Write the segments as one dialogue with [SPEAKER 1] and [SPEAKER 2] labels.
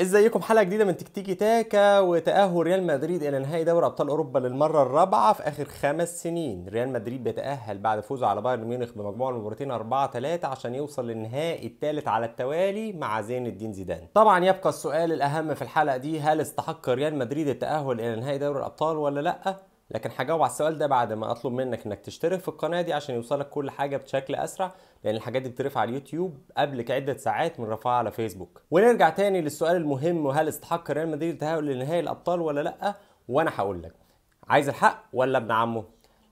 [SPEAKER 1] ازيكم حلقه جديده من تكتيكي تاكا وتاهل ريال مدريد الى نهائي دوري ابطال اوروبا للمره الرابعه في اخر خمس سنين ريال مدريد بيتاهل بعد فوزه على بايرن ميونخ بمجموع المباراتين 4 3 عشان يوصل للنهائي الثالث على التوالي مع زين الدين زيدان طبعا يبقى السؤال الاهم في الحلقه دي هل استحق ريال مدريد التاهل الى نهائي دوري الابطال ولا لا لكن هجاوب على السؤال ده بعد ما اطلب منك انك تشترك في القناه دي عشان يوصلك كل حاجه بشكل اسرع لان يعني الحاجات دي بترفع على اليوتيوب قبل كعده ساعات من رفعها على فيسبوك ونرجع تاني للسؤال المهم وهل استحق ريال مدريد التاهل لنهائي الابطال ولا لا وانا هقول لك عايز الحق ولا ابن عمه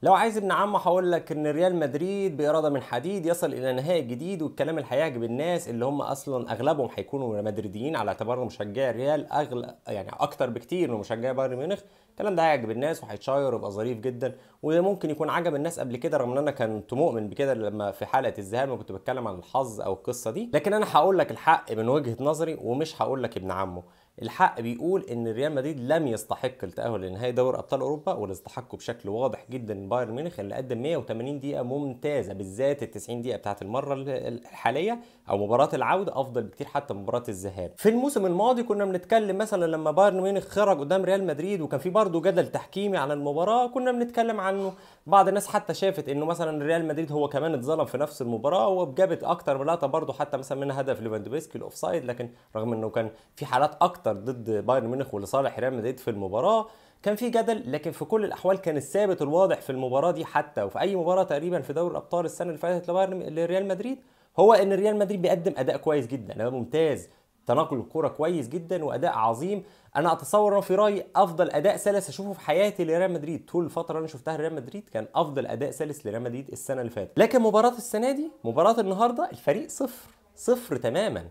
[SPEAKER 1] لو عايز ابن عم هقول لك ان ريال مدريد باراده من حديد يصل الى نهائي جديد والكلام اللي هيعجب الناس اللي هم اصلا اغلبهم هيكونوا مدريديين على اعتبار مشجعي الريال اغلى يعني اكتر بكتير من مشجعي بايرن ميونخ الكلام ده هيعجب الناس وهيتشاير ويبقى ظريف جدا وممكن يكون عجب الناس قبل كده رغم ان انا كنت مؤمن بكده لما في حلقه الذهاب ما كنت بتكلم عن الحظ او القصه دي لكن انا هقول لك الحق من وجهه نظري ومش هقول لك ابن عمه الحق بيقول ان ريال مدريد لم يستحق التاهل لنهائي دوري ابطال اوروبا واللي استحقه بشكل واضح جدا بايرن ميونخ اللي قدم 180 دقيقه ممتازه بالذات ال 90 دقيقه بتاعه المره الحاليه او مباراه العوده افضل بكتير حتى من مباراه الذهاب في الموسم الماضي كنا بنتكلم مثلا لما بايرن ميونخ خرج قدام ريال مدريد وكان في برضه جدل تحكيمي عن المباراه كنا بنتكلم عنه بعض الناس حتى شافت انه مثلا ريال مدريد هو كمان اتظلم في نفس المباراه وجابت اكتر من لقطه برضه حتى مثلا من هدف ليفاندوفسكي الاوفسايد لكن رغم انه كان في حالات اكتر اكتر ضد بايرن ميونخ ولصالح ريال مدريد في المباراه كان في جدل لكن في كل الاحوال كان الثابت الواضح في المباراه دي حتى وفي اي مباراه تقريبا في دوري الابطال السنه اللي فاتت لبايرن لريال مدريد هو ان ريال مدريد بيقدم اداء كويس جدا اداء ممتاز تناقل الكره كويس جدا واداء عظيم انا اتصور انه في رايي افضل اداء سلس اشوفه في حياتي لريال مدريد طول الفتره اللي انا شفتها لريال مدريد كان افضل اداء سلس لريال مدريد السنه اللي فاتت لكن مباراه السنه دي مباراه النهارده الفريق صفر صفر تماما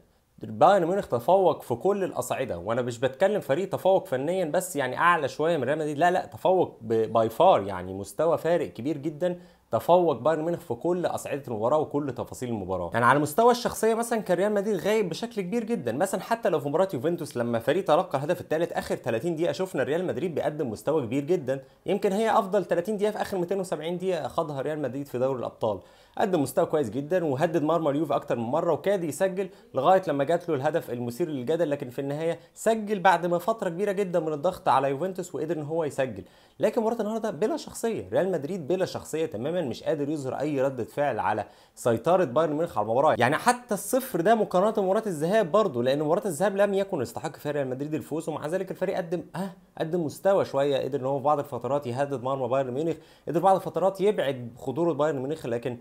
[SPEAKER 1] بايرن ميونخ تفوق في كل الاصعده وانا مش بتكلم فريق تفوق فنيا بس يعني اعلى شويه من ريال مدريد لا لا تفوق باي فار يعني مستوى فارق كبير جدا تفوق بايرن ميونخ في كل اصعده المباراه وكل تفاصيل المباراه يعني على مستوى الشخصيه مثلا كان ريال مدريد غايب بشكل كبير جدا مثلا حتى لو في مباراه يوفنتوس لما فريق تلقى الهدف الثالث اخر 30 دقيقه شفنا ريال مدريد بيقدم مستوى كبير جدا يمكن هي افضل 30 دقيقه في اخر 270 دقيقه خاضها ريال مدريد في دوري الابطال قدم مستوى كويس جدا وهدد مرمى اليوف اكتر من مره وكاد يسجل لغايه لما جات له الهدف المثير للجدل لكن في النهايه سجل بعد ما فتره كبيره جدا من الضغط على يوفنتوس وقدر ان هو يسجل لكن مباراه النهارده بلا شخصيه ريال مدريد بلا شخصيه تماما كامل مش قادر يظهر اي رده فعل على سيطره بايرن ميونخ على المباراه يعني حتى الصفر ده مقارنه بمباراه الذهاب برضه لان مباراه الذهاب لم يكن يستحق فيها ريال مدريد الفوز ومع ذلك الفريق قدم ها أه قدم مستوى شويه قدر ان هو في بعض الفترات يهدد مرمى بايرن ميونخ قدر بعض الفترات يبعد خطوره بايرن ميونخ لكن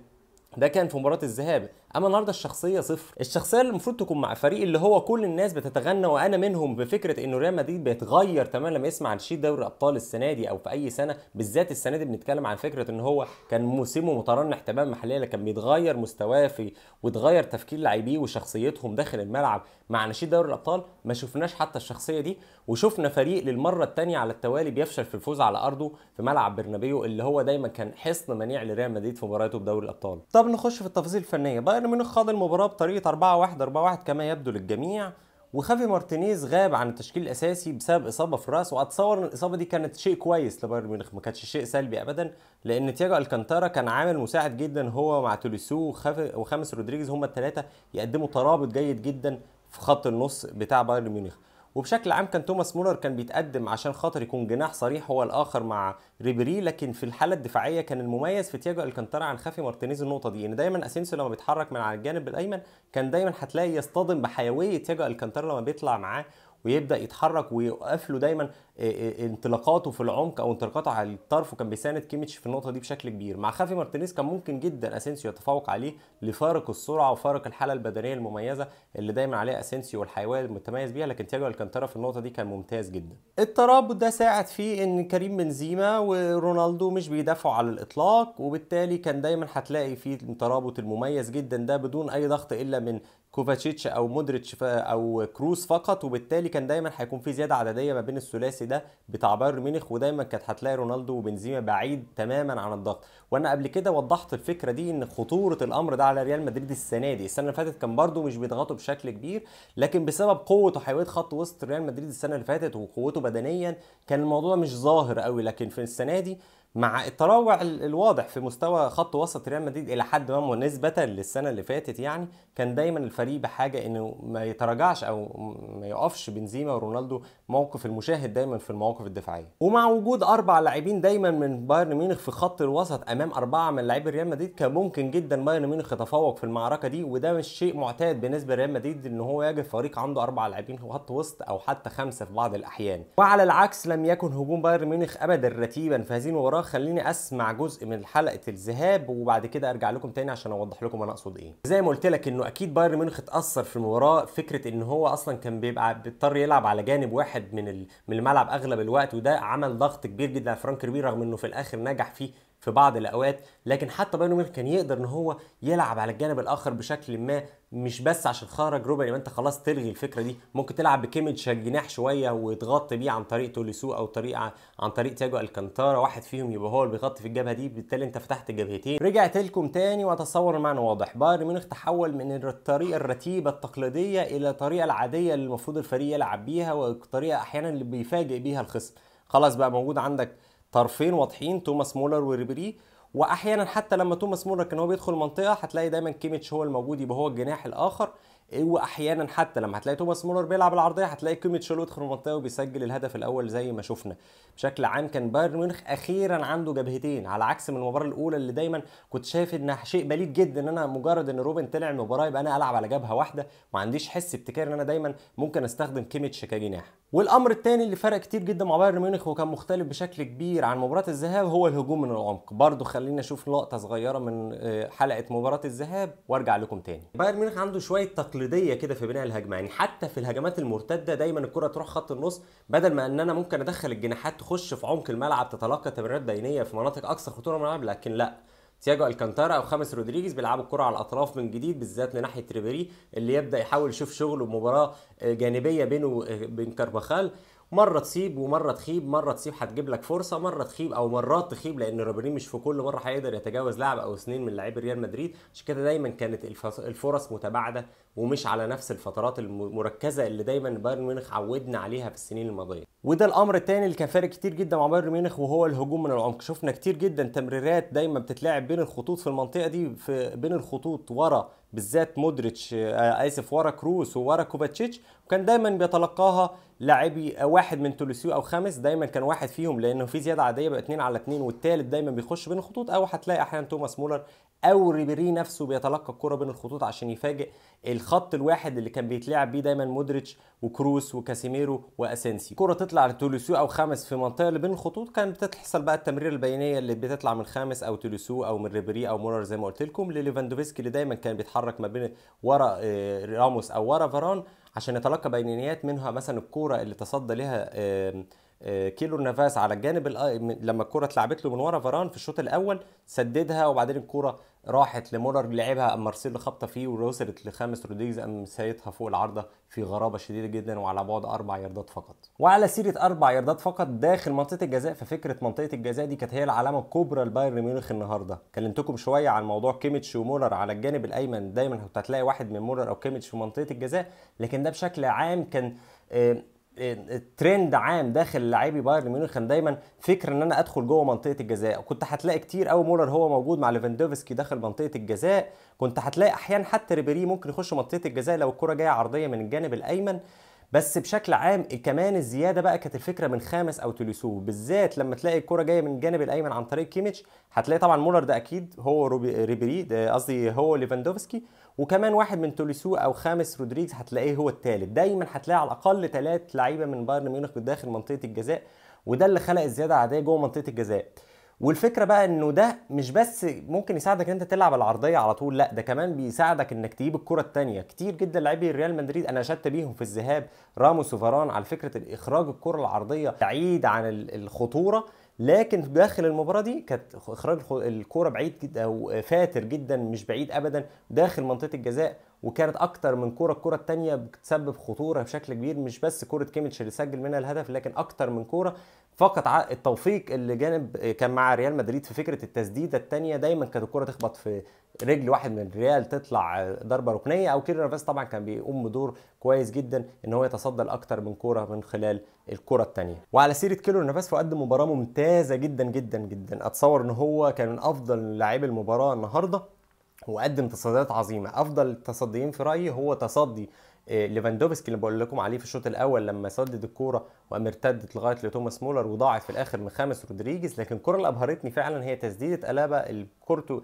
[SPEAKER 1] ده كان في مباراه الذهاب اما النهارده الشخصيه صفر الشخصيه اللي المفروض تكون مع فريق اللي هو كل الناس بتتغنى وانا منهم بفكره انه ريال مدريد بيتغير تماما لما يسمع عن شيء دوري الابطال السنه دي او في اي سنه بالذات السنه دي بنتكلم عن فكره ان هو كان موسمه مترنح تماما محليا كان بيتغير مستواه في وتغير تفكير لاعبيه وشخصيتهم داخل الملعب مع نشيد دوري الابطال ما شفناش حتى الشخصيه دي وشفنا فريق للمره الثانيه على التوالي بيفشل في الفوز على ارضه في ملعب برنابيو اللي هو دايما كان حصن منيع لريال مدريد في مبارياته بدوري الابطال طب نخش في التفاصيل الفنيه بايرن ميونخ خاض المباراه بطريقه 4 1 4 1 كما يبدو للجميع وخافي مارتينيز غاب عن التشكيل الاساسي بسبب اصابه في الراس واتصور ان الاصابه دي كانت شيء كويس لبايرن ميونخ ما كانتش شيء سلبي ابدا لان تياجو الكانتارا كان عامل مساعد جدا هو مع توليسو وخامس رودريجيز هما الثلاثه يقدموا ترابط جيد جدا في خط النص بتاع بايرن ميونخ وبشكل عام كان توماس مولر كان بيتقدم عشان خاطر يكون جناح صريح هو الاخر مع ريبيري لكن في الحاله الدفاعيه كان المميز في تياجو الكانتارا عن خافي مارتينيز النقطه دي ان دايما اسينسيو لما بيتحرك من على الجانب الايمن كان دايما هتلاقي يصطدم بحيويه تياجو الكانتارا لما بيطلع معاه ويبدا يتحرك ويوقف له دايما آه، آه، انطلاقاته في العمق او انطلاقاته على الطرف وكان بيساند كيميتش في النقطه دي بشكل كبير مع خافي مارتينيز كان ممكن جدا اسينسيو يتفوق عليه لفارق السرعه وفارق الحاله البدنيه المميزه اللي دايما عليها اسينسيو والحيويه المتميز بيها لكن تياجو الكانتارا في النقطه دي كان ممتاز جدا الترابط ده ساعد فيه ان كريم بنزيما ورونالدو مش بيدافعوا على الاطلاق وبالتالي كان دايما هتلاقي فيه الترابط المميز جدا ده بدون اي ضغط الا من كوفاتشيتش او مودريتش او كروس فقط وبالتالي كان دايما هيكون في زياده عدديه ما بين الثلاثي ده بتاع بايرن ميونخ ودايما كانت هتلاقي رونالدو وبنزيما بعيد تماما عن الضغط وانا قبل كده وضحت الفكره دي ان خطوره الامر ده على ريال مدريد السنه دي السنه اللي فاتت كان برده مش بيضغطوا بشكل كبير لكن بسبب قوه وحيويه خط وسط ريال مدريد السنه اللي فاتت وقوته بدنيا كان الموضوع مش ظاهر قوي لكن في السنه دي مع التراجع الواضح في مستوى خط وسط ريال مدريد الى حد ما ونسبه للسنه اللي فاتت يعني كان دايما الفريق بحاجه انه ما يتراجعش او ما يقفش بنزيما ورونالدو موقف المشاهد دايما في المواقف الدفاعيه ومع وجود اربع لاعبين دايما من بايرن ميونخ في خط الوسط امام اربعه من لاعبي ريال مدريد كان ممكن جدا بايرن ميونخ يتفوق في المعركه دي وده مش شيء معتاد بالنسبه لريال مدريد ان هو يجد فريق عنده اربع لاعبين في خط وسط او حتى خمسه في بعض الاحيان وعلى العكس لم يكن هجوم بايرن ميونخ ابدا رتيبا في هذه المباراه الاول خليني اسمع جزء من حلقه الذهاب وبعد كده ارجع لكم تاني عشان اوضح لكم انا اقصد ايه زي ما قلت لك انه اكيد بايرن ميونخ اتاثر في المباراه فكره ان هو اصلا كان بيبقى بيضطر يلعب على جانب واحد من من الملعب اغلب الوقت وده عمل ضغط كبير جدا على فرانك ريبيري رغم انه في الاخر نجح فيه في بعض الاوقات لكن حتى بايرن ميونخ كان يقدر ان هو يلعب على الجانب الاخر بشكل ما مش بس عشان خرج روبن يبقى انت خلاص تلغي الفكره دي ممكن تلعب بكيميتش الجناح شويه وتغطي بيه عن طريق توليسو او طريق عن طريق تياجو الكانتارا واحد فيهم يبقى هو اللي بيغطي في الجبهه دي بالتالي انت فتحت الجبهتين رجعت لكم تاني واتصور المعنى واضح بايرن ميونخ تحول من الطريقه الرتيبه التقليديه الى الطريقه العاديه اللي المفروض الفريق يلعب بيها والطريقه احيانا اللي بيفاجئ بيها الخصم خلاص بقى موجود عندك طرفين واضحين توماس مولر وريبري واحيانا حتى لما توماس مولر كان هو بيدخل المنطقه هتلاقي دايما كيميتش هو الموجود يبقى هو الجناح الاخر واحيانا حتى لما هتلاقي توماس مولر بيلعب العرضيه هتلاقي كيميتش هو يدخل المنطقه وبيسجل الهدف الاول زي ما شفنا بشكل عام كان بايرن ميونخ اخيرا عنده جبهتين على عكس من المباراه الاولى اللي دايما كنت شايف انها شيء بليد جدا ان انا مجرد ان روبن طلع المباراه يبقى انا العب على جبهه واحده ما عنديش حس ابتكار ان انا دايما ممكن استخدم كيميتش كجناح والامر الثاني اللي فرق كتير جدا مع بايرن ميونخ وكان مختلف بشكل كبير عن مباراه الذهاب هو الهجوم من العمق برضه خلينا نشوف لقطه صغيره من آه، حلقه مباراه الذهاب وارجع لكم تاني بايرن ميونخ عنده شويه تقليديه كده في بناء الهجمه يعني حتى في الهجمات المرتده دايما الكره تروح خط النص بدل ما ان انا ممكن ادخل الجناحات تخش في عمق الملعب تتلقى تمريرات بينيه في مناطق اكثر خطوره من الملعب لكن لا تياجو الكانتارا او خامس رودريجيز بيلعبوا الكره على الاطراف من جديد بالذات لناحيه ريبيري اللي يبدا يحاول يشوف شغله مباراه آه، جانبيه بينه وبين آه، كارباخال مره تصيب ومره تخيب مره تصيب هتجيب لك فرصه مره تخيب او مرات تخيب لان رابيني مش في كل مره هيقدر يتجاوز لاعب او اثنين من لاعبي ريال مدريد عشان كده دايما كانت الفرص متباعده ومش على نفس الفترات المركزه اللي دايما بايرن ميونخ عودنا عليها في السنين الماضيه وده الامر الثاني اللي كان فارق كتير جدا مع بايرن ميونخ وهو الهجوم من العمق شفنا كتير جدا تمريرات دايما بتتلعب بين الخطوط في المنطقه دي في بين الخطوط ورا بالذات مودريتش آه اسف ورا كروس وورا كوفاتشيتش وكان دايما بيتلقاها لاعبي واحد من تولسيو او خامس دايما كان واحد فيهم لانه في زياده عاديه بقى اثنين على اثنين والثالث دايما بيخش بين الخطوط او هتلاقي احيانا توماس مولر او ريبيري نفسه بيتلقى الكره بين الخطوط عشان يفاجئ الخط الواحد اللي كان بيتلعب بيه دايما مودريتش وكروس وكاسيميرو واسنسي كره تطلع لتوليسو او خامس في المنطقه اللي بين الخطوط كان بتحصل بقى التمريره البينيه اللي بتطلع من خامس او توليسو او من ريبيري او مولر زي ما قلت لكم لليفاندوفسكي اللي دايما كان بيتحرك ما بين ورا آه، راموس او ورا فاران عشان يتلقى بينيات منها مثلا الكوره اللي تصدى لها آه، كيلو نافاس على الجانب لما الكره اتلعبت له من ورا فاران في الشوط الاول سددها وبعدين الكره راحت لمولر لعبها ام مارسيلو خبطه فيه ووصلت لخامس رودريجز قام سايتها فوق العارضه في غرابه شديده جدا وعلى بعد اربع ياردات فقط. وعلى سيره اربع ياردات فقط داخل منطقه الجزاء ففكره منطقه الجزاء دي كانت هي العلامه الكبرى لبايرن ميونخ النهارده. كلمتكم شويه عن موضوع كيميتش ومولر على الجانب الايمن دايما كنت هتلاقي واحد من مولر او كيميتش في منطقه الجزاء لكن ده بشكل عام كان آه، ترند عام داخل لاعبي بايرن ميونخ كان دايما فكر ان انا ادخل جوه منطقه الجزاء كنت هتلاقي كتير قوي مولر هو موجود مع ليفاندوفسكي داخل منطقه الجزاء كنت هتلاقي احيانا حتى ريبيري ممكن يخش منطقه الجزاء لو الكره جايه عرضيه من الجانب الايمن بس بشكل عام كمان الزياده بقى كانت الفكره من خامس او توليسو بالذات لما تلاقي الكره جايه من الجانب الايمن عن طريق كيميتش هتلاقي طبعا مولر ده اكيد هو ريبيري قصدي هو ليفاندوفسكي وكمان واحد من توليسو او خامس رودريجز هتلاقيه هو الثالث دايما هتلاقي على الاقل ثلاث لعيبه من بايرن ميونخ داخل منطقه الجزاء وده اللي خلق الزياده العاديه جوه منطقه الجزاء والفكره بقى انه ده مش بس ممكن يساعدك ان انت تلعب العرضيه على طول لا ده كمان بيساعدك انك تجيب الكره الثانيه كتير جدا لاعبي ريال مدريد انا شدت بيهم في الذهاب راموس وفاران على فكره الاخراج الكره العرضيه بعيد عن الخطوره لكن داخل المباراه دي كانت اخراج الكوره بعيد جدا او فاتر جدا مش بعيد ابدا داخل منطقه الجزاء وكانت اكتر من كوره الكوره الثانيه بتسبب خطوره بشكل كبير مش بس كوره كيميتش اللي سجل منها الهدف لكن اكتر من كوره فقط التوفيق اللي جانب كان مع ريال مدريد في فكره التسديده الثانيه دايما كانت الكوره تخبط في رجل واحد من الريال تطلع ضربه ركنيه او كيرنر نافاس طبعا كان بيقوم بدور كويس جدا ان هو يتصدى لاكتر من كوره من خلال الكره الثانيه وعلى سيره كيلو نافاس قدم مباراه ممتازه جدا جدا جدا اتصور ان هو كان من افضل لاعبي المباراه النهارده وقدم تصديات عظيمه افضل التصديين في رايي هو تصدي آه، ليفاندوفسكي اللي بقول لكم عليه في الشوط الاول لما سدد الكوره وقام ارتدت لغايه لتوماس مولر وضاعت في الاخر من خامس رودريجيز لكن الكوره اللي ابهرتني فعلا هي تسديده الابا الكورتو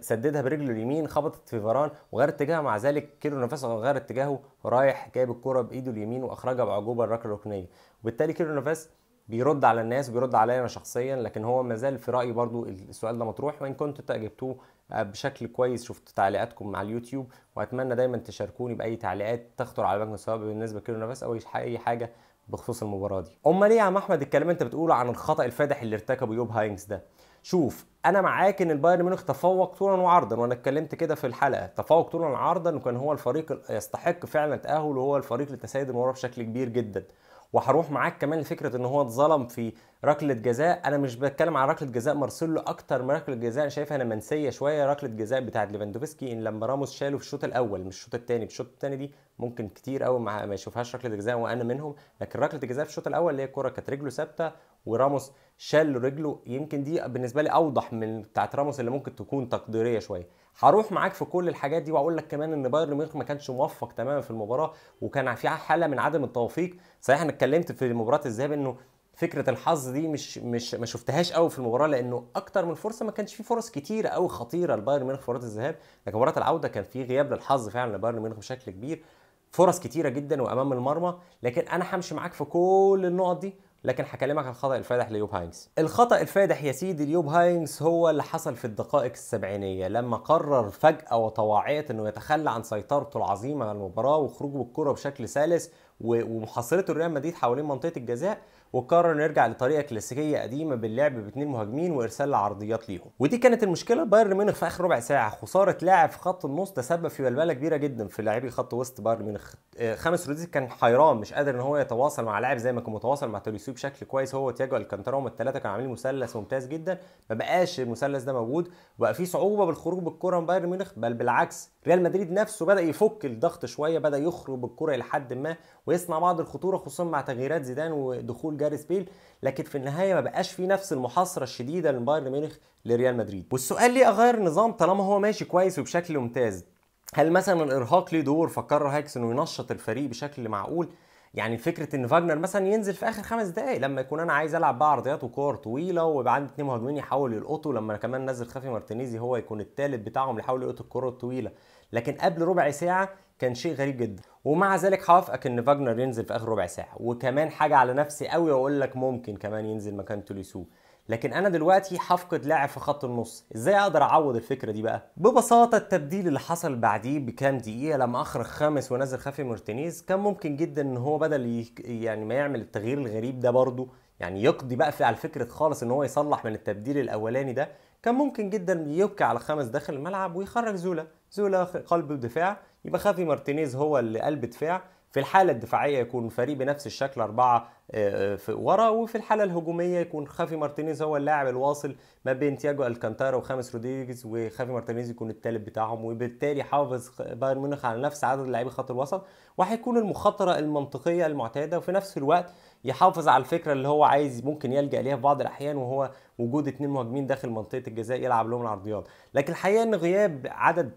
[SPEAKER 1] سددها برجله اليمين خبطت في فاران وغير اتجاهها مع ذلك كيلو نافاس غير اتجاهه رايح جايب الكرة بايده اليمين واخرجها باعجوبه الركله الركنيه وبالتالي كيلو نافاس بيرد على الناس وبيرد عليا انا شخصيا لكن هو ما زال في رايي برضو السؤال ده مطروح وان كنت اجبتوه آه، بشكل كويس شفت تعليقاتكم على اليوتيوب واتمنى دايما تشاركوني باي تعليقات تخطر على بالكم سواء بالنسبه لكيلو نافاس او اي حاجه بخصوص المباراه دي امال ليه يا عم احمد الكلام انت بتقوله عن الخطا الفادح اللي ارتكبه يوب هاينز ده شوف انا معاك ان البايرن ميونخ تفوق طولا وعرضا وانا اتكلمت كده في الحلقه تفوق طولا وعرضا وكان هو الفريق يستحق فعلا التاهل وهو الفريق اللي تسيد المباراه بشكل كبير جدا وهروح معاك كمان لفكره ان هو اتظلم في ركله جزاء انا مش بتكلم عن ركله جزاء مارسيلو اكتر من ركله جزاء شايفها انا منسيه شويه ركله جزاء بتاعت ليفاندوفسكي ان لما راموس شاله في الشوط الاول مش الشوط الثاني في الشوط الثاني دي ممكن كتير قوي ما يشوفهاش ركله جزاء وانا منهم لكن ركله جزاء في الشوط الاول اللي هي الكوره كانت رجله ثابته وراموس شال رجله يمكن دي بالنسبه لي اوضح من بتاعت راموس اللي ممكن تكون تقديريه شويه هروح معاك في كل الحاجات دي واقول لك كمان ان بايرن ميونخ ما كانش موفق تماما في المباراه وكان في حاله من عدم التوفيق صحيح انا اتكلمت في مباراه الذهاب انه فكره الحظ دي مش مش ما شفتهاش قوي في المباراه لانه اكتر من فرصه ما كانش في فرص كتيره قوي خطيره لبايرن ميونخ في مباراه الذهاب لكن مباراه العوده كان في غياب للحظ فعلا لبايرن ميونخ بشكل كبير فرص كتيره جدا وامام المرمى لكن انا همشي معاك في كل النقط دي لكن هكلمك عن الخطا الفادح ليوب هاينز الخطا الفادح يا سيدي ليوب هاينز هو اللي حصل في الدقائق السبعينيه لما قرر فجاه وطواعيه انه يتخلى عن سيطرته العظيمه على المباراه وخروجه بالكره بشكل سلس ومحاصرته الريال مدريد حوالين منطقه الجزاء وقرر نرجع لطريقه كلاسيكيه قديمه باللعب باثنين مهاجمين وارسال العرضيات ليهم ودي كانت المشكله بايرن ميونخ في اخر ربع ساعه خساره لاعب في خط النص تسبب في بلبله كبيره جدا في لاعبي خط وسط بايرن ميونخ آه، خامس روديس كان حيران مش قادر ان هو يتواصل مع لاعب زي ما كان متواصل مع توليسو بشكل كويس هو وتياجو الكانتارا هم الثلاثه كانوا عاملين مثلث ممتاز جدا ما بقاش المثلث ده موجود وبقى في صعوبه بالخروج بالكره من بايرن ميونخ بل بالعكس ريال مدريد نفسه بدا يفك الضغط شويه بدا يخرب الكره الى حد ما ويصنع بعض الخطوره خصوصا مع تغييرات زيدان ودخول جاريس بيل لكن في النهايه ما بقاش في نفس المحاصره الشديده من بايرن ميونخ لريال مدريد والسؤال ليه اغير النظام طالما هو ماشي كويس وبشكل ممتاز هل مثلا الارهاق ليه دور فكر هاكس انه ينشط الفريق بشكل معقول يعني فكره ان فاجنر مثلا ينزل في اخر خمس دقائق لما يكون انا عايز العب بقى عرضيات وكور طويله ويبقى عندي اتنين مهاجمين يحاولوا يلقطوا لما كمان نزل خافي مارتينيزي هو يكون الثالث بتاعهم اللي يحاول يلقط الكره الطويله لكن قبل ربع ساعه كان شيء غريب جدا ومع ذلك هوافقك ان فاجنر ينزل في اخر ربع ساعه وكمان حاجه على نفسي قوي واقول لك ممكن كمان ينزل مكان توليسو لكن انا دلوقتي هفقد لاعب في خط النص ازاي اقدر اعوض الفكره دي بقى ببساطه التبديل اللي حصل بعديه بكام دقيقه لما اخرج خامس ونزل خافي مارتينيز كان ممكن جدا ان هو بدل يعني ما يعمل التغيير الغريب ده برضه يعني يقضي بقى في على فكره خالص ان هو يصلح من التبديل الاولاني ده كان ممكن جدا يبكي على خامس داخل الملعب ويخرج زولا زولا قلب دفاع يبقى خافي مارتينيز هو اللي قلب دفاع في الحالة الدفاعية يكون فريق بنفس الشكل أربعة آه، آه، في ورا وفي الحالة الهجومية يكون خافي مارتينيز هو اللاعب الواصل ما بين تياجو الكانتارا وخامس رودريجز وخافي مارتينيز يكون التالت بتاعهم وبالتالي حافظ بايرن ميونخ على نفس عدد لاعبي خط الوسط وهيكون المخاطرة المنطقية المعتادة وفي نفس الوقت يحافظ على الفكرة اللي هو عايز ممكن يلجأ ليها في بعض الأحيان وهو وجود اثنين مهاجمين داخل منطقة الجزاء يلعب لهم العرضيات لكن الحقيقة إن غياب عدد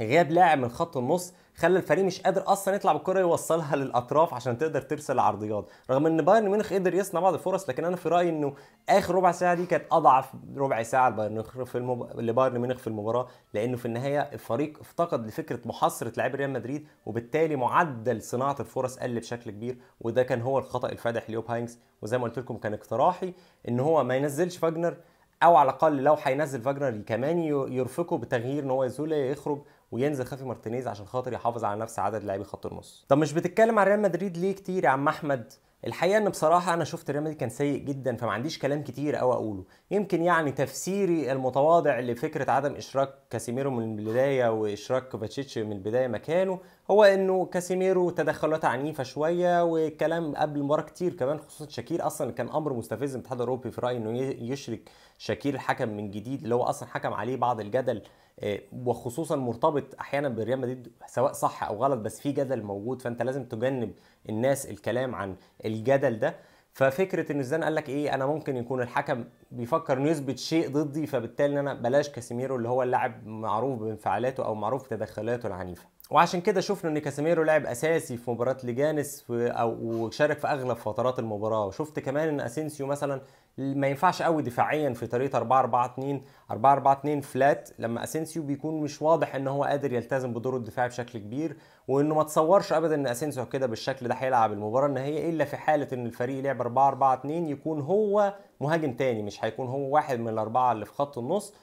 [SPEAKER 1] غياب لاعب من خط النص خلى الفريق مش قادر اصلا يطلع بالكره يوصلها للاطراف عشان تقدر ترسل عرضيات رغم ان بايرن ميونخ قدر يصنع بعض الفرص لكن انا في رايي انه اخر ربع ساعه دي كانت اضعف ربع ساعه لبايرن ميونخ في المب... لبايرن ميونخ في المباراه لانه في النهايه الفريق افتقد لفكره محاصره لاعبي ريال مدريد وبالتالي معدل صناعه الفرص قل بشكل كبير وده كان هو الخطا الفادح ليوب هاينكس وزي ما قلت لكم كان اقتراحي ان هو ما ينزلش فاجنر او على الاقل لو هينزل فاجنر كمان يرفقه بتغيير ان هو يزول يخرج وينزل خافي مارتينيز عشان خاطر يحافظ على نفس عدد لاعبي خط النص طب مش بتتكلم عن ريال مدريد ليه كتير يا عم احمد الحقيقه ان بصراحه انا شفت ريال مدريد كان سيء جدا فما عنديش كلام كتير قوي اقوله يمكن يعني تفسيري المتواضع لفكره عدم اشراك كاسيميرو من البدايه واشراك كوفاتشيتش من البدايه مكانه هو انه كاسيميرو تدخلات عنيفه شويه وكلام قبل المباراه كتير كمان خصوصا شاكير اصلا كان امر مستفز الاتحاد الاوروبي في رايي انه يشرك شاكير الحكم من جديد اللي هو اصلا حكم عليه بعض الجدل آه، وخصوصا مرتبط احيانا بريال مدريد سواء صح او غلط بس في جدل موجود فانت لازم تجنب الناس الكلام عن الجدل ده ففكره ان زيدان قال لك ايه انا ممكن يكون الحكم بيفكر انه يثبت شيء ضدي فبالتالي ان انا بلاش كاسيميرو اللي هو اللاعب معروف بانفعالاته او معروف بتدخلاته العنيفه وعشان كده شفنا ان كاسيميرو لاعب اساسي في مباراه ليجانس او وشارك في اغلب فترات المباراه وشفت كمان ان اسينسيو مثلا ما ينفعش قوي دفاعيا في طريقه 4 4 2 4 4 2 فلات لما اسينسيو بيكون مش واضح ان هو قادر يلتزم بدوره الدفاعي بشكل كبير وانه ما تصورش ابدا ان اسينسيو كده بالشكل ده هيلعب المباراه النهائيه الا في حاله ان الفريق لعب 4 4 2 يكون هو مهاجم تاني مش هيكون هو واحد من الاربعه اللي في خط النص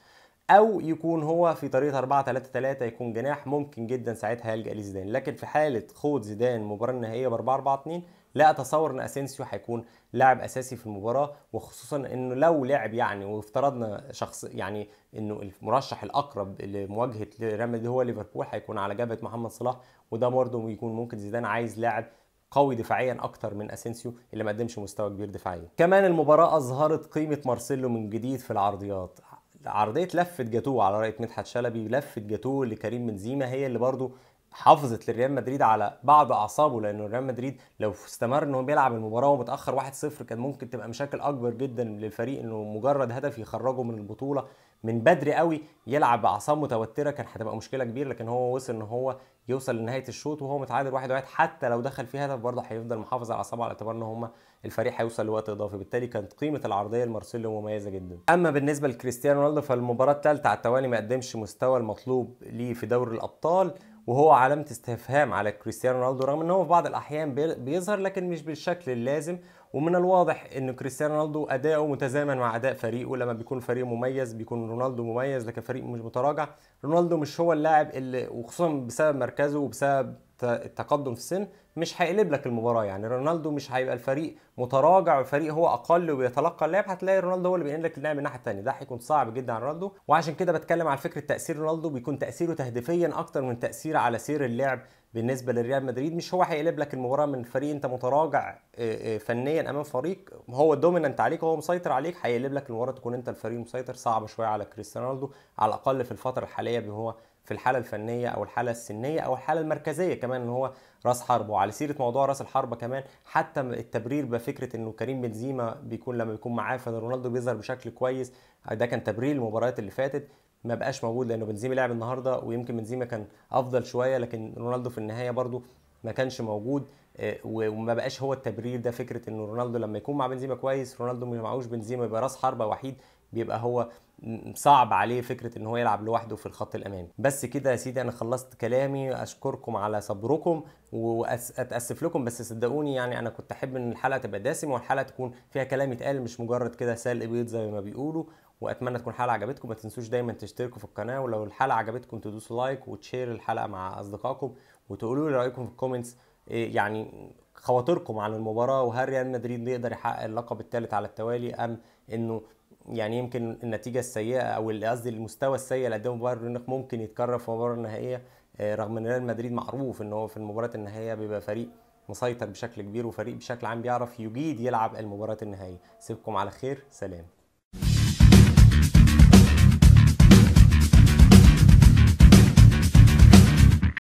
[SPEAKER 1] او يكون هو في طريقه 4 3 3 يكون جناح ممكن جدا ساعتها يلجا لزيدان لكن في حاله خوض زيدان المباراه النهائيه ب 4 4 2 لا اتصور ان اسينسيو هيكون لاعب اساسي في المباراه وخصوصا انه لو لعب يعني وافترضنا شخص يعني انه المرشح الاقرب لمواجهه ريال مدريد هو ليفربول هيكون على جبهه محمد صلاح وده برضه يكون ممكن زيدان عايز لاعب قوي دفاعيا اكتر من اسينسيو اللي ما قدمش مستوى كبير دفاعيا كمان المباراه اظهرت قيمه مارسيلو من جديد في العرضيات عرضيه لفه جاتوه على رايه مدحت شلبي لفه جاتوه لكريم بنزيما هي اللي برضه حافظت لريال مدريد على بعض اعصابه لانه ريال مدريد لو استمر ان هو بيلعب المباراه ومتاخر 1-0 كان ممكن تبقى مشاكل اكبر جدا للفريق انه مجرد هدف يخرجه من البطوله من بدري قوي يلعب باعصاب متوتره كان هتبقى مشكله كبيره لكن هو وصل ان هو يوصل لنهايه الشوط وهو متعادل 1-1 حتى لو دخل فيه هدف برضه هيفضل محافظ على اعصابه على اعتبار ان هم الفريق هيوصل لوقت اضافي بالتالي كانت قيمه العرضيه لمارسيلو مميزه جدا اما بالنسبه لكريستيانو رونالدو فالمباراه الثالثه على التوالي ما قدمش مستوى المطلوب ليه في دوري الابطال وهو علامة استفهام على كريستيانو رونالدو رغم ان هو في بعض الاحيان بيظهر لكن مش بالشكل اللازم ومن الواضح ان كريستيانو رونالدو اداؤه متزامن مع اداء فريقه لما بيكون فريق مميز بيكون رونالدو مميز لكن فريق مش متراجع رونالدو مش هو اللاعب اللي وخصوصا بسبب مركزه وبسبب التقدم في السن مش هيقلب لك المباراه يعني رونالدو مش هيبقى الفريق متراجع والفريق هو اقل وبيتلقى اللعب هتلاقي رونالدو هو اللي بينقل لك اللعب من الناحيه الثانيه ده هيكون صعب جدا على رونالدو وعشان كده بتكلم على فكره تاثير رونالدو بيكون تاثيره تهديفيا اكتر من تاثيره على سير اللعب بالنسبه لريال مدريد مش هو هيقلب لك المباراه من فريق انت متراجع آه، آه، فنيا امام فريق هو الدوميننت عليك هو مسيطر عليك هيقلب لك المباراه تكون انت الفريق مسيطر صعب شويه على كريستيانو رونالدو على الاقل في الفتره الحاليه هو في الحاله الفنيه او الحاله السنيه او الحاله المركزيه كمان ان هو راس حرب وعلى سيره موضوع راس الحربه كمان حتى التبرير بفكره انه كريم بنزيما بيكون لما بيكون معاه فان رونالدو بيظهر بشكل كويس ده كان تبرير المباريات اللي فاتت ما بقاش موجود لانه بنزيما لعب النهارده ويمكن بنزيما كان افضل شويه لكن رونالدو في النهايه برضو ما كانش موجود آه، وما بقاش هو التبرير ده فكره انه رونالدو لما يكون مع بنزيما كويس رونالدو ما معهوش بنزيما يبقى راس حربه وحيد بيبقى هو صعب عليه فكره ان هو يلعب لوحده في الخط الامامي بس كده يا سيدي انا خلصت كلامي اشكركم على صبركم واتاسف لكم بس صدقوني يعني انا كنت احب ان الحلقه تبقى دسمة والحلقه تكون فيها كلام يتقال مش مجرد كده سال بيض زي ما بيقولوا واتمنى تكون الحلقه عجبتكم ما تنسوش دايما تشتركوا في القناه ولو الحلقه عجبتكم تدوسوا لايك وتشير الحلقه مع اصدقائكم وتقولوا لي رايكم في الكومنتس إيه، يعني خواطركم عن المباراه وهل ريال مدريد يقدر يحقق اللقب الثالث على التوالي ام انه يعني يمكن النتيجه السيئه او قصدي المستوى السيء اللي قدمه بايرن ميونخ ممكن يتكرر في المباراه النهائيه آه، رغم ان ريال مدريد معروف ان هو في المباراه النهائيه بيبقى فريق مسيطر بشكل كبير وفريق بشكل عام بيعرف يجيد يلعب المباراه النهائيه سيبكم على خير سلام